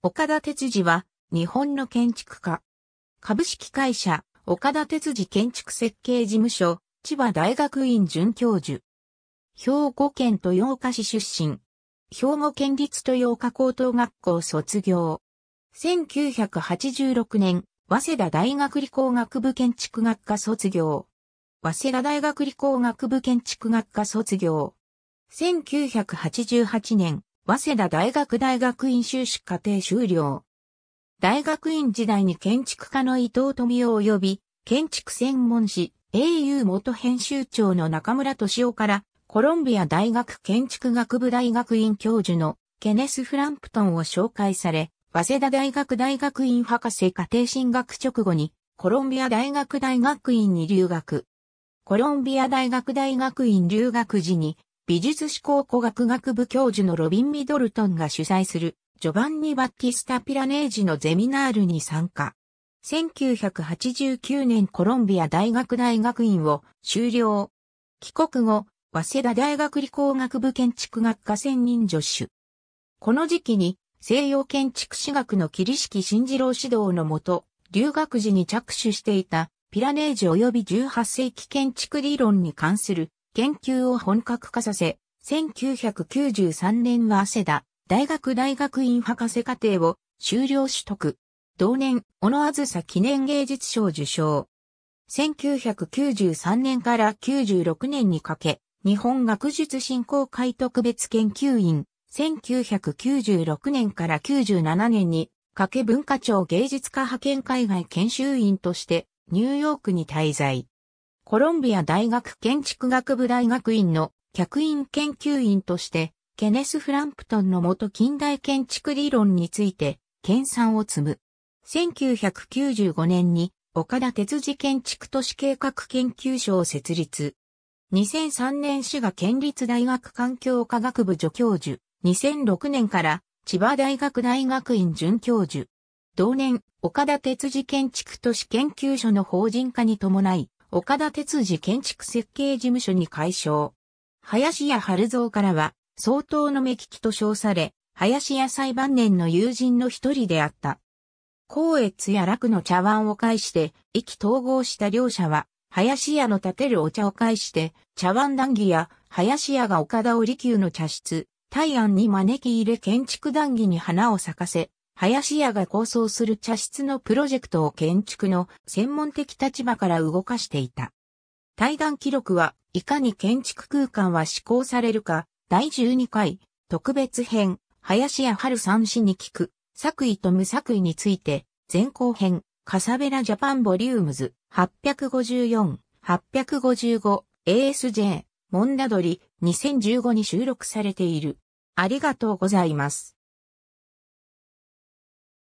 岡田哲司は、日本の建築家。株式会社、岡田哲司建築設計事務所、千葉大学院准教授。兵庫県豊岡市出身。兵庫県立豊岡高等学校卒業。1986年、早稲田大学理工学部建築学科卒業。早稲田大学理工学部建築学科卒業。1988年、早稲田大学大学院修士課程修了。大学院時代に建築家の伊藤富夫及び、建築専門誌、au 元編集長の中村敏夫から、コロンビア大学建築学部大学院教授のケネス・フランプトンを紹介され、早稲田大学大学院博士課程進学直後に、コロンビア大学大学院に留学。コロンビア大学大学院留学時に、美術志考古学学部教授のロビン・ミドルトンが主催するジョバンニ・バッティスタ・ピラネージのゼミナールに参加。1989年コロンビア大学大学院を修了。帰国後、早稲田大学理工学部建築学科専任助手。この時期に西洋建築史学の霧式新次郎指導のもと、留学時に着手していたピラネージ及び18世紀建築理論に関する研究を本格化させ、1993年は早稲田大学大学院博士課程を修了取得。同年、小野あずさ記念芸術賞受賞。1993年から96年にかけ、日本学術振興会特別研究員、1996年から97年に、かけ文化庁芸術家派遣海外研修員として、ニューヨークに滞在。コロンビア大学建築学部大学院の客員研究員として、ケネス・フランプトンの元近代建築理論について、研鑽を積む。1995年に、岡田哲司建築都市計画研究所を設立。2003年滋賀県立大学環境科学部助教授。2006年から千葉大学大学院准教授。同年、岡田哲司建築都市研究所の法人化に伴い、岡田哲司建築設計事務所に改称。林家春蔵からは、相当の目利きと称され、林家最晩年の友人の一人であった。光悦や楽の茶碗を介して、意気統合した両者は、林家の建てるお茶を介して、茶碗談義や、林家が岡田織休の茶室、大安に招き入れ建築談義に花を咲かせ、林家が構想する茶室のプロジェクトを建築の専門的立場から動かしていた。対談記録はいかに建築空間は施行されるか、第12回、特別編、林家春三氏に聞く、作為と無作為について、前後編、カサベラジャパンボリュームズ、854、855、ASJ、モンナドリ、2015に収録されている。ありがとうございます。